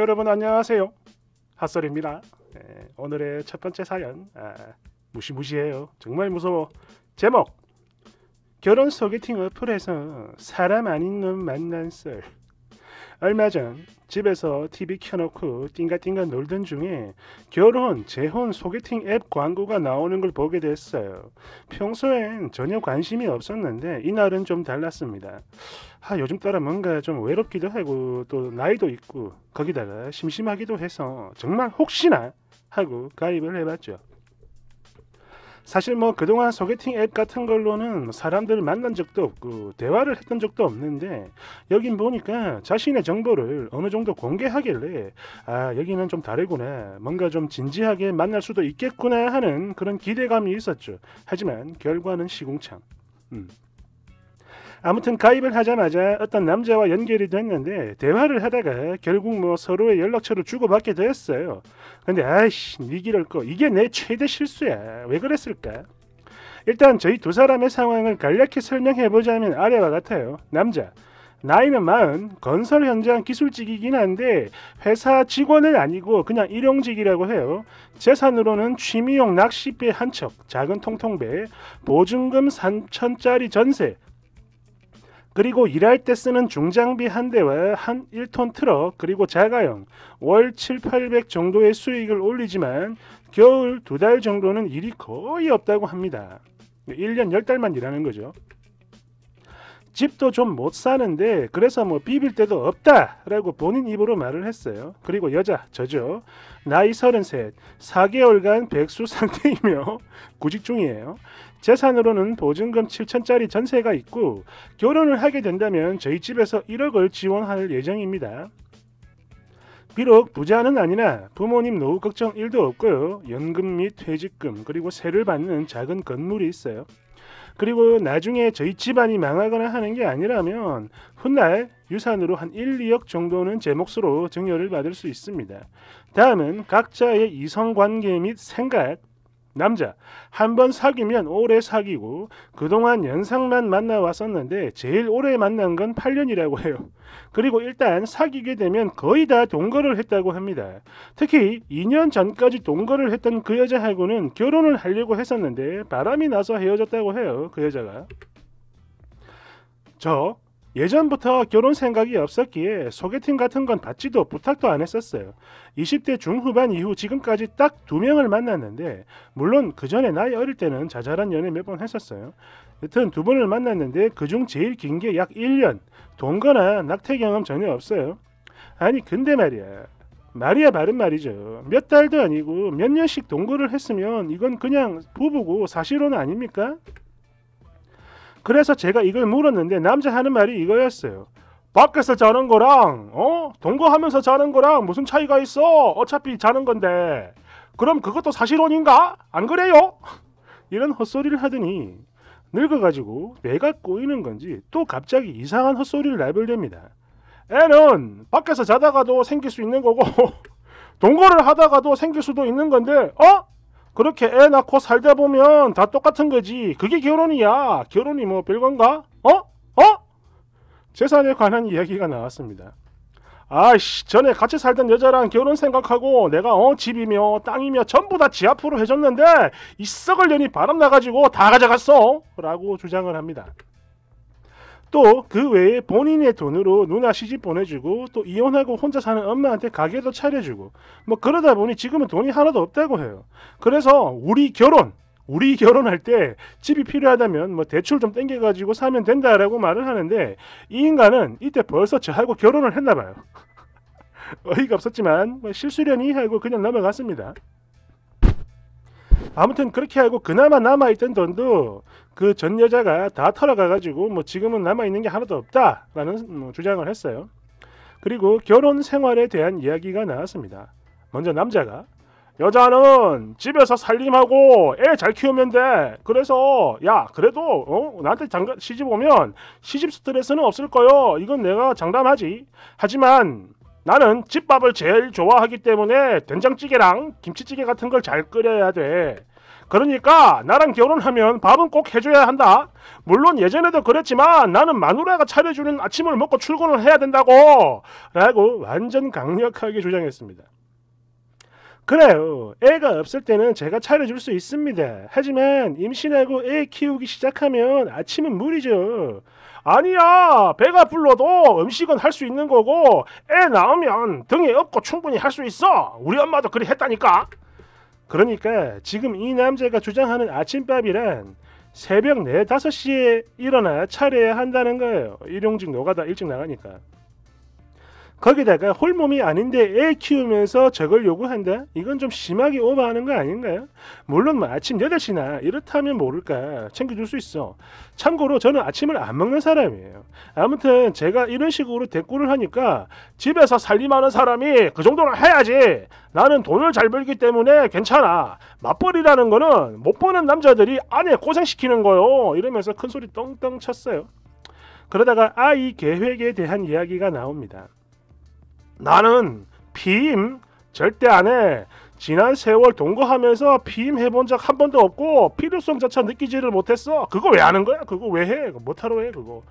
여러분 안녕하세요. 핫설입니다. 에, 네, 오늘의 첫 번째 사연 아, 무시무시해요. 정말 무서워. 제목 결혼 소개팅 어플에서 사람 아닌 놈 만난 썰 얼마 전 집에서 TV 켜놓고 띵가띵가 놀던 중에 결혼, 재혼, 소개팅 앱 광고가 나오는 걸 보게 됐어요. 평소엔 전혀 관심이 없었는데 이날은 좀 달랐습니다. 아, 요즘 따라 뭔가 좀 외롭기도 하고 또 나이도 있고 거기다가 심심하기도 해서 정말 혹시나 하고 가입을 해봤죠. 사실 뭐 그동안 소개팅 앱 같은 걸로는 사람들을 만난 적도 없고 대화를 했던 적도 없는데 여긴 보니까 자신의 정보를 어느 정도 공개하길래 아 여기는 좀 다르구나 뭔가 좀 진지하게 만날 수도 있겠구나 하는 그런 기대감이 있었죠 하지만 결과는 시궁창 음. 아무튼 가입을 하자마자 어떤 남자와 연결이 됐는데 대화를 하다가 결국 뭐 서로의 연락처를 주고받게 되었어요. 근데 아이씨 니기를 거 이게 내 최대 실수야. 왜 그랬을까? 일단 저희 두 사람의 상황을 간략히 설명해보자면 아래와 같아요. 남자 나이는 마흔, 건설 현장 기술직이긴 한데 회사 직원은 아니고 그냥 일용직이라고 해요. 재산으로는 취미용 낚싯배 한 척, 작은 통통배, 보증금 3천짜리 전세, 그리고 일할 때 쓰는 중장비 한 대와 한 1톤 트럭 그리고 자가용 월 7, 800 정도의 수익을 올리지만 겨울 두 달 정도는 일이 거의 없다고 합니다. 1년 10달만 일하는 거죠. 집도 좀 못 사는데 그래서 뭐 비빌 때도 없다 라고 본인 입으로 말을 했어요. 그리고 여자 저죠. 나이 33, 4개월간 백수 상태이며 구직 중이에요. 재산으로는 보증금 7천짜리 전세가 있고 결혼을 하게 된다면 저희 집에서 1억을 지원할 예정입니다. 비록 부자는 아니나 부모님 노후 걱정 1도 없고요. 연금 및 퇴직금 그리고 세를 받는 작은 건물이 있어요. 그리고 나중에 저희 집안이 망하거나 하는 게 아니라면 훗날 유산으로 한 1, 2억 정도는 제 몫으로 증여를 받을 수 있습니다. 다음은 각자의 이성관계 및 생각, 남자 한 번 사귀면 오래 사귀고 그동안 연상만 만나왔었는데 제일 오래 만난 건 8년이라고 해요. 그리고 일단 사귀게 되면 거의 다 동거를 했다고 합니다. 특히 2년 전까지 동거를 했던 그 여자하고는 결혼을 하려고 했었는데 바람이 나서 헤어졌다고 해요. 그 여자가. 저 예전부터 결혼 생각이 없었기에 소개팅 같은 건 받지도 부탁도 안 했었어요. 20대 중후반 이후 지금까지 딱 두 명을 만났는데 물론 그 전에 나이 어릴 때는 자잘한 연애 몇 번 했었어요. 여튼 두 번을 만났는데 그 중 제일 긴 게 약 1년. 돈거나 낙태 경험 전혀 없어요. 아니 근데 말이야. 말이야 바른 말이죠. 몇 달도 아니고 몇 년씩 동거를 했으면 이건 그냥 부부고 사실혼 아닙니까? 그래서 제가 이걸 물었는데 남자 하는 말이 이거였어요. 밖에서 자는 거랑 어 동거하면서 자는 거랑 무슨 차이가 있어? 어차피 자는 건데 그럼 그것도 사실혼인가? 안 그래요? 이런 헛소리를 하더니 늙어가지고 내가 꼬이는 건지 또 갑자기 이상한 헛소리를 내버립니다. 애는 밖에서 자다가도 생길 수 있는 거고 동거를 하다가도 생길 수도 있는 건데 어? 그렇게 애 낳고 살다 보면 다 똑같은 거지. 그게 결혼이야. 결혼이 뭐 별건가? 어? 어? 재산에 관한 이야기가 나왔습니다. 아씨 전에 같이 살던 여자랑 결혼 생각하고 내가 어 집이며 땅이며 전부 다 지 앞으로 해줬는데 이 썩을 년이 바람 나가지고 다 가져갔어 라고 주장을 합니다. 또그 외에 본인의 돈으로 누나 시집 보내주고 또 이혼하고 혼자 사는 엄마한테 가게도 차려주고 뭐 그러다 보니 지금은 돈이 하나도 없다고 해요. 그래서 우리 결혼 우리 결혼할 때 집이 필요하다면 뭐 대출 좀 땡겨가지고 사면 된다라고 말을 하는데 이 인간은 이때 벌써 저하고 결혼을 했나 봐요. 어이가 없었지만 뭐 실수련이 하고 그냥 넘어갔습니다. 아무튼 그렇게 하고 그나마 남아있던 돈도 그전 여자가 다 털어가가지고 뭐 지금은 남아있는 게 하나도 없다라는 음, 주장을 했어요. 그리고 결혼 생활에 대한 이야기가 나왔습니다. 먼저 남자가 여자는 집에서 살림하고 애 잘 키우면 돼. 그래서 야 그래도 어? 나한테 장가, 시집 오면 시집 스트레스는 없을 거요. 이건 내가 장담하지. 하지만 나는 집밥을 제일 좋아하기 때문에 된장찌개랑 김치찌개 같은 걸 잘 끓여야 돼. 그러니까 나랑 결혼하면 밥은 꼭 해줘야 한다. 물론 예전에도 그랬지만 나는 마누라가 차려주는 아침을 먹고 출근을 해야 된다고 라고 완전 강력하게 주장했습니다. 그래요. 애가 없을 때는 제가 차려줄 수 있습니다. 하지만 임신하고 애 키우기 시작하면 아침은 무리죠. 아니야 배가 불러도 음식은 할 수 있는 거고 애 낳으면 등에 업고 충분히 할 수 있어 우리 엄마도 그리 했다니까 그러니까 지금 이 남자가 주장하는 아침밥이란 새벽 4, 5시에 일어나 차려야 한다는 거예요. 일용직 노가다 일찍 나가니까. 거기다가 홀몸이 아닌데 애 키우면서 저걸 요구한다? 이건 좀 심하게 오버하는 거 아닌가요? 물론 뭐 아침 8시나 이렇다면 모를까 챙겨줄 수 있어. 참고로 저는 아침을 안 먹는 사람이에요. 아무튼 제가 이런 식으로 대꾸를 하니까 집에서 살림하는 사람이 그 정도는 해야지. 나는 돈을 잘 벌기 때문에 괜찮아. 맞벌이라는 거는 못 버는 남자들이 아내 고생시키는 거요. 이러면서 큰 소리 떵떵 쳤어요. 그러다가 아이 계획에 대한 이야기가 나옵니다. 나는 피임 절대 안 해. 지난 세월 동거하면서 피임 해본 적 한 번도 없고 필요성 자체 느끼지를 못했어. 그거 왜 하는 거야? 그거 왜 해? 못하러 해 그거.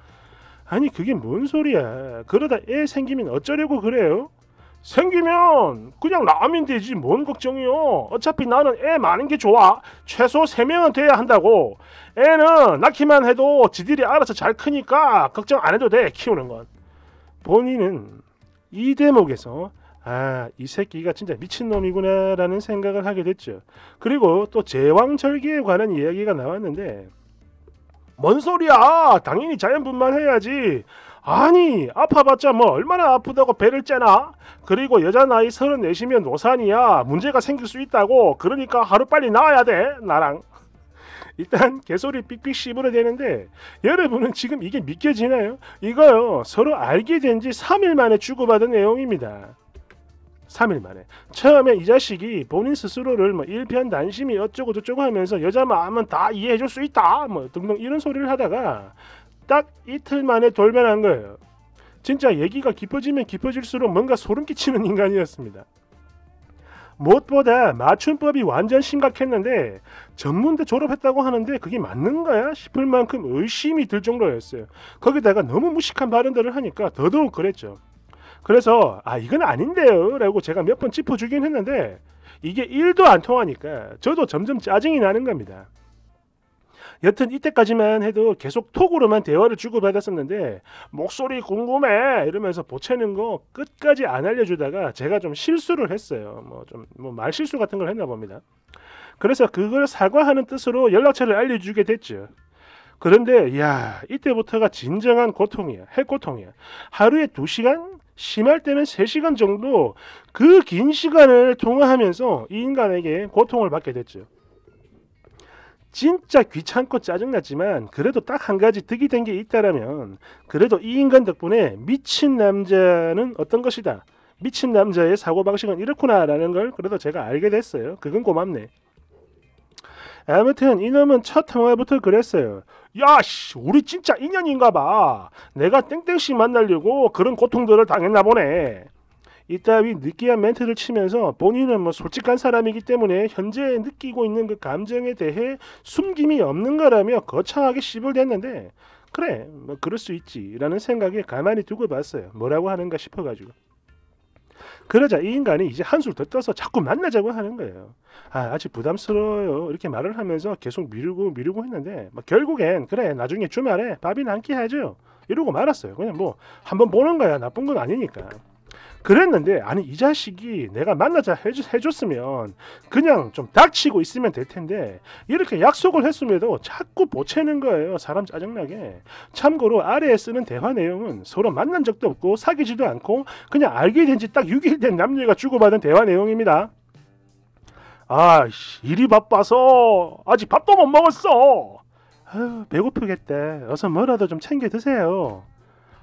아니 그게 뭔 소리야. 그러다 애 생기면 어쩌려고 그래요? 생기면 그냥 남면 되지 뭔 걱정이요. 어차피 나는 애 많은 게 좋아. 최소 3명은 돼야 한다고. 애는 낳기만 해도 지들이 알아서 잘 크니까 걱정 안 해도 돼 키우는 건. 본인은 이 대목에서 아, 이 새끼가 진짜 미친놈이구나 라는 생각을 하게 됐죠. 그리고 또 제왕절개에 관한 이야기가 나왔는데 뭔 소리야! 당연히 자연분만 해야지! 아니 아파봤자 뭐 얼마나 아프다고 배를 째나 그리고 여자 나이 서른넷이면 노산이야 문제가 생길 수 있다고 그러니까 하루빨리 나와야 돼 나랑 일단 개소리 삑삑 씹으러 되는데 여러분은 지금 이게 믿겨지나요? 이거요 서로 알게 된 지 3일 만에 주고받은 내용입니다. 3일 만에 처음에 이 자식이 본인 스스로를 뭐 일편단심이 어쩌고 저쩌고 하면서 여자 마음은 다 이해해 줄 수 있다 뭐 등등 이런 소리를 하다가 딱 이틀 만에 돌변한 거예요 진짜 얘기가 깊어지면 깊어질수록 뭔가 소름 끼치는 인간이었습니다 무엇보다 맞춤법이 완전 심각했는데 전문대 졸업했다고 하는데 그게 맞는 거야 싶을 만큼 의심이 들 정도였어요. 거기다가 너무 무식한 발언들을 하니까 더더욱 그랬죠. 그래서 아 이건 아닌데요 라고 제가 몇 번 짚어주긴 했는데 이게 1도 안 통하니까 저도 점점 짜증이 나는 겁니다. 여튼 이때까지만 해도 계속 톡으로만 대화를 주고받았었는데 목소리 궁금해 이러면서 보채는 거 끝까지 안 알려주다가 제가 좀 실수를 했어요. 뭐좀뭐 말실수 같은 걸 했나 봅니다. 그래서 그걸 사과하는 뜻으로 연락처를 알려주게 됐죠. 그런데 야 이때부터가 진정한 고통이야 핵고통이야 하루에 두시간 심할 때는 세시간 정도 그 긴 시간을 통화하면서 이 인간에게 고통을 받게 됐죠 진짜 귀찮고 짜증났지만 그래도 딱 한 가지 득이 된 게 있다라면 그래도 이 인간 덕분에 미친 남자는 어떤 것이다. 미친 남자의 사고방식은 이렇구나라는 걸 그래도 제가 알게 됐어요. 그건 고맙네. 아무튼 이놈은 첫 통화부터 그랬어요. 야씨 우리 진짜 인연인가 봐. 내가 땡땡씨 만나려고 그런 고통들을 당했나 보네. 이따위 느끼한 멘트를 치면서 본인은 뭐 솔직한 사람이기 때문에 현재 느끼고 있는 그 감정에 대해 숨김이 없는 거라며 거창하게 씹을댔는데 그래 뭐 그럴 수 있지라는 생각에 가만히 두고 봤어요 뭐라고 하는가 싶어가지고 그러자 이 인간이 이제 한술 더 떠서 자꾸 만나자고 하는 거예요 아 아직 부담스러워요 이렇게 말을 하면서 계속 미루고 미루고 했는데 막 뭐 결국엔 그래 나중에 주말에 밥이나 한 하죠 이러고 말았어요 그냥 뭐 한번 보는 거야 나쁜 건 아니니까 그랬는데 아니 이 자식이 내가 만나자 해줬, 으면 그냥 좀 닥치고 있으면 될 텐데 이렇게 약속을 했음에도 자꾸 보채는 거예요 사람 짜증나게 참고로 아래에 쓰는 대화 내용은 서로 만난 적도 없고 사귀지도 않고 그냥 알게 된 지 딱 6일 된 남녀가 주고받은 대화 내용입니다 아 일이 바빠서 아직 밥도 못 먹었어 아유, 배고프겠대 어서 뭐라도 좀 챙겨 드세요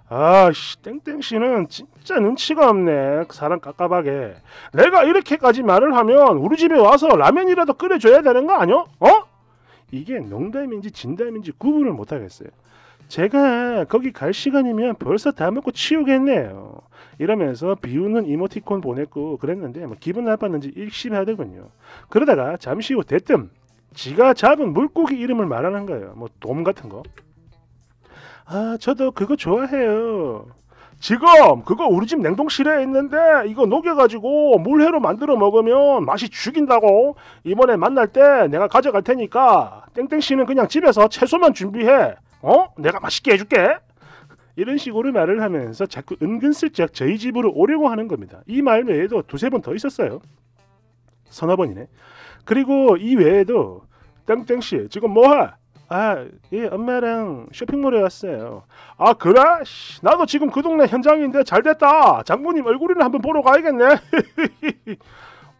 아씨 땡땡씨는 진짜 눈치가 없네 그 사람 깝깝하게 내가 이렇게까지 말을 하면 우리 집에 와서 라면이라도 끓여줘야 되는 거 아니요? 어? 이게 농담인지 진담인지 구분을 못하겠어요 제가 거기 갈 시간이면 벌써 다 먹고 치우겠네요 이러면서 비우는 이모티콘 보냈고 그랬는데 뭐 기분 나빴는지 일심하더군요 그러다가 잠시 후 대뜸 지가 잡은 물고기 이름을 말하는 거예요 뭐 돔 같은 거아 저도 그거 좋아해요. 지금 그거 우리 집 냉동실에 있는데 이거 녹여가지고 물회로 만들어 먹으면 맛이 죽인다고 이번에 만날 때 내가 가져갈 테니까 땡땡씨는 그냥 집에서 채소만 준비해 어? 내가 맛있게 해줄게 이런 식으로 말을 하면서 자꾸 은근슬쩍 저희 집으로 오려고 하는 겁니다 이 말 외에도 두세 번 더 있었어요 서너 번이네 그리고 이 외에도 땡땡씨 지금 뭐해? 아, 예, 엄마랑 쇼핑몰에 왔어요. 아, 그래? 나도 지금 그 동네 현장인데 잘 됐다. 장모님 얼굴이나 한번 보러 가야겠네.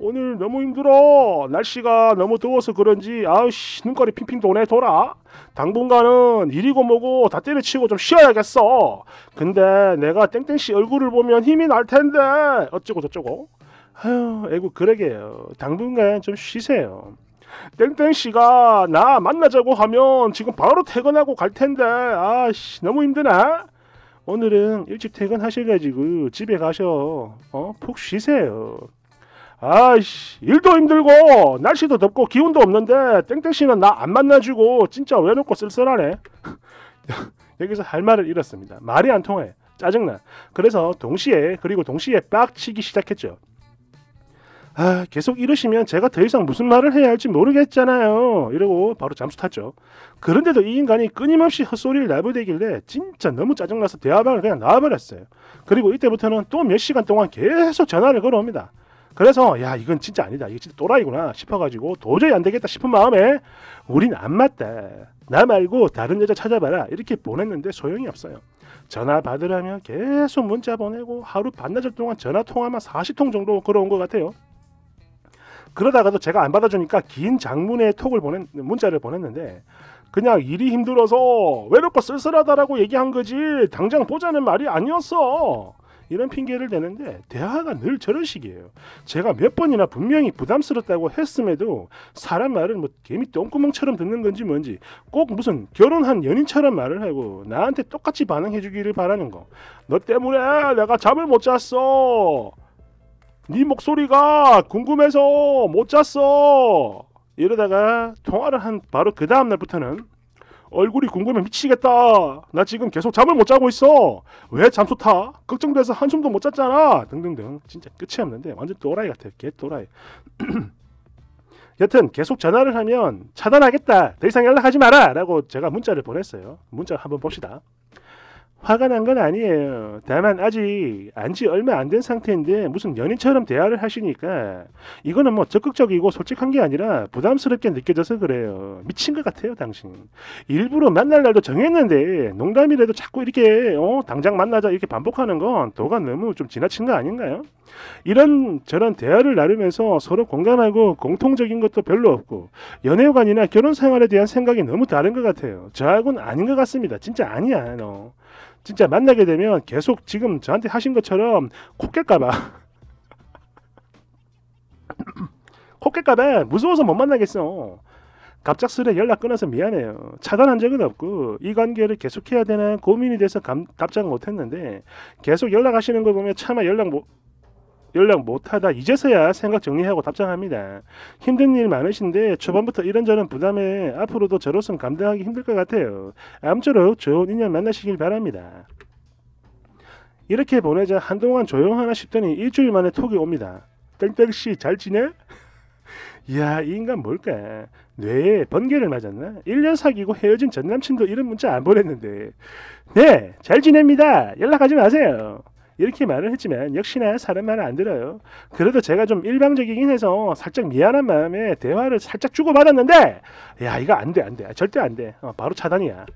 오늘 너무 힘들어. 날씨가 너무 더워서 그런지 아우씨 눈깔리 핑핑 도네 돌아. 당분간은 일이고 뭐고 다 때려치고 좀 쉬어야겠어. 근데 내가 땡땡씨 얼굴을 보면 힘이 날 텐데 어쩌고 저쩌고. 아유 애국 그러게요. 당분간 좀 쉬세요. 땡땡 씨가 나 만나자고 하면 지금 바로 퇴근하고 갈 텐데 아씨 너무 힘드네. 오늘은 일찍 퇴근하셔가지고 그 집에 가셔 어푹 쉬세요. 아씨 일도 힘들고 날씨도 덥고 기운도 없는데 땡땡 씨는 나 안 만나주고 진짜 외롭고 쓸쓸하네. 여기서 할 말을 잃었습니다. 말이 안 통해. 짜증나. 그래서 동시에 그리고 동시에 빡치기 시작했죠. 아, 계속 이러시면 제가 더 이상 무슨 말을 해야 할지 모르겠잖아요. 이러고 바로 잠수 탔죠. 그런데도 이 인간이 끊임없이 헛소리를 나부대길래 진짜 너무 짜증나서 대화방을 그냥 나와버렸어요. 그리고 이때부터는 또 몇 시간 동안 계속 전화를 걸어옵니다. 그래서 야 이건 진짜 아니다 이게 진짜 또라이구나 싶어가지고 도저히 안 되겠다 싶은 마음에 우린 안 맞다 나 말고 다른 여자 찾아봐라 이렇게 보냈는데 소용이 없어요 전화 받으려면 계속 문자 보내고 하루 반나절 동안 전화 통화만 40통 정도 걸어온 것 같아요 그러다가도 제가 안 받아주니까 긴 장문의 톡을 보낸 문자를 보냈는데 그냥 일이 힘들어서 외롭고 쓸쓸하다라고 얘기한 거지 당장 보자는 말이 아니었어 이런 핑계를 대는데 대화가 늘 저런 식이에요 제가 몇 번이나 분명히 부담스럽다고 했음에도 사람 말을 뭐 개미 똥구멍처럼 듣는 건지 뭔지 꼭 무슨 결혼한 연인처럼 말을 하고 나한테 똑같이 반응해 주기를 바라는 거 너 때문에 내가 잠을 못 잤어 네 목소리가 궁금해서 못 잤어 이러다가 통화를 한 바로 그 다음날부터는 얼굴이 궁금해 미치겠다 나 지금 계속 잠을 못 자고 있어 왜 잠수 타 걱정돼서 한숨도 못 잤잖아 등등등 진짜 끝이 없는데 완전 또라이 같아 개 또라이 여튼 계속 전화를 하면 차단하겠다 더 이상 연락하지 마라 라고 제가 문자를 보냈어요 문자 한번 봅시다 화가 난 건 아니에요. 다만 아직 안지 얼마 안 된 상태인데 무슨 연인처럼 대화를 하시니까 이거는 뭐 적극적이고 솔직한 게 아니라 부담스럽게 느껴져서 그래요. 미친 것 같아요, 당신. 일부러 만날 날도 정했는데 농담이라도 자꾸 이렇게 어, 당장 만나자 이렇게 반복하는 건 도가 너무 좀 지나친 거 아닌가요? 이런 저런 대화를 나누면서 서로 공감하고 공통적인 것도 별로 없고 연애관이나 결혼 생활에 대한 생각이 너무 다른 것 같아요. 저하고는 아닌 것 같습니다. 진짜 아니야, 너. 진짜 만나게 되면 계속 지금 저한테 하신 것처럼 코 깰까봐 코 깰까봐 무서워서 못 만나겠어 갑작스레 연락 끊어서 미안해요. 차단한 적은 없고 이 관계를 계속해야 되나 고민이 돼서 감, 답장 못했는데 계속 연락하시는 걸 보면 차마 연락 못 연락 못하다 이제서야 생각 정리하고 답장합니다. 힘든 일 많으신데 초반부터 이런저런 부담에 앞으로도 저로선 감당하기 힘들 것 같아요. 아무쪼록 좋은 인연 만나시길 바랍니다. 이렇게 보내자 한동안 조용하나 싶더니 일주일 만에 톡이 옵니다. 땡땡씨 잘 지내? 이야 이 인간 뭘까? 뇌에 번개를 맞았나? 1년 사귀고 헤어진 전 남친도 이런 문자 안 보냈는데 네 잘 지냅니다 연락하지 마세요 이렇게 말을 했지만 역시나 사람 말을 안 들어요. 그래도 제가 좀 일방적이긴 해서 살짝 미안한 마음에 대화를 살짝 주고받았는데 야 이거 안 돼 안 돼 절대 안 돼. 어, 바로 차단이야.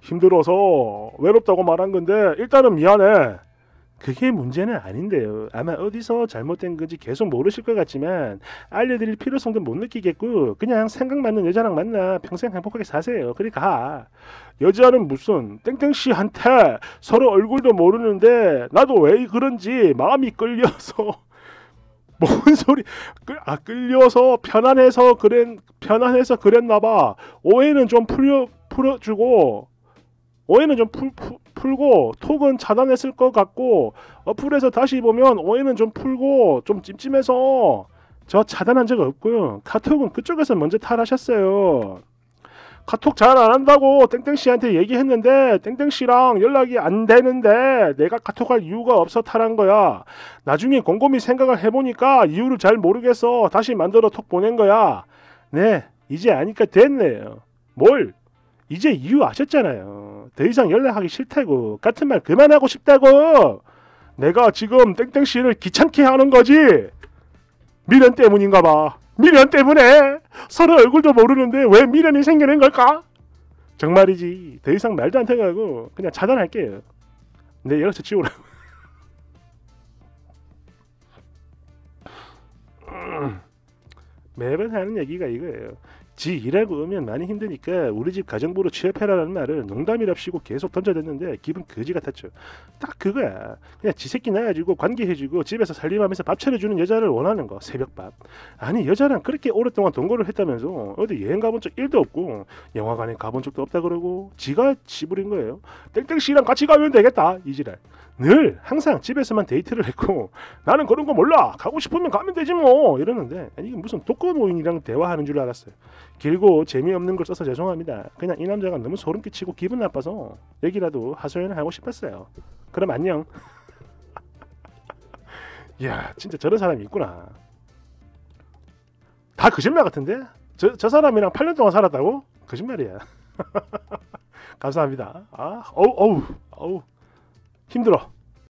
힘들어서 외롭다고 말한 건데 일단은 미안해. 그게 문제는 아닌데요. 아마 어디서 잘못된 건지 계속 모르실 것 같지만 알려드릴 필요성도 못 느끼겠고 그냥 생각 맞는 여자랑 만나 평생 행복하게 사세요. 그리 그러니까 가. 아, 여자는 무슨 땡땡 씨한테 서로 얼굴도 모르는데 나도 왜 그런지 마음이 끌려서 뭔 소리 끌, 아 끌려서 편안해서 그랬 편안해서 그랬나 봐 오해는 좀 풀려 풀어주고 오해는 좀 풀, 풀고 톡은 차단했을 것 같고 어플에서 다시 보면 오해는 좀 풀고 좀 찜찜해서 저 차단한 적 없고요. 카톡은 그쪽에서 먼저 탈하셨어요. 카톡 잘 안 한다고 땡땡씨한테 얘기했는데 땡땡씨랑 연락이 안 되는데 내가 카톡할 이유가 없어 탈한 거야. 나중에 곰곰이 생각을 해보니까 이유를 잘 모르겠어 다시 만들어 톡 보낸 거야. 네, 이제 아니까 됐네요. 뭘? 이제 이유 아셨잖아요. 더 이상 연락하기 싫다고 같은 말 그만하고 싶다고 내가 지금 땡땡 씨를 귀찮게 하는 거지 미련 때문인가 봐. 미련 때문에 서로 얼굴도 모르는데 왜 미련이 생기는 걸까? 정말이지 더 이상 말도 안통고 그냥 차단할게요. 내 연락처 지우라고. 매번 하는 얘기가 이거예요. 지 일하고 오면 많이 힘드니까 우리 집 가정부로 취업해라라는 말을 농담이랍시고 계속 던져댔는데 기분 거지 같았죠. 딱 그거야. 그냥 지 새끼 낳아주고 관계해주고 집에서 살림하면서 밥 차려주는 여자를 원하는 거. 새벽밥. 아니 여자랑 그렇게 오랫동안 동거를 했다면서 어디 여행 가본 적 1도 없고 영화관에 가본 적도 없다 그러고 지가 지부인 거예요. 땡땡 씨랑 같이 가면 되겠다. 이지랄. 늘 항상 집에서만 데이트를 했고 나는 그런 거 몰라 가고 싶으면 가면 되지 뭐 이러는데 이게 무슨 독거노인이랑 대화하는 줄 알았어요 길고 재미없는 걸 써서 죄송합니다 그냥 이 남자가 너무 소름 끼치고 기분 나빠서 얘기라도 하소연을 하고 싶었어요 그럼 안녕 이야 진짜 저런 사람이 있구나 다 거짓말 같은데? 저, 저 사람이랑 8년 동안 살았다고? 거짓말이야 감사합니다 아 어우 어우 어우 힘들어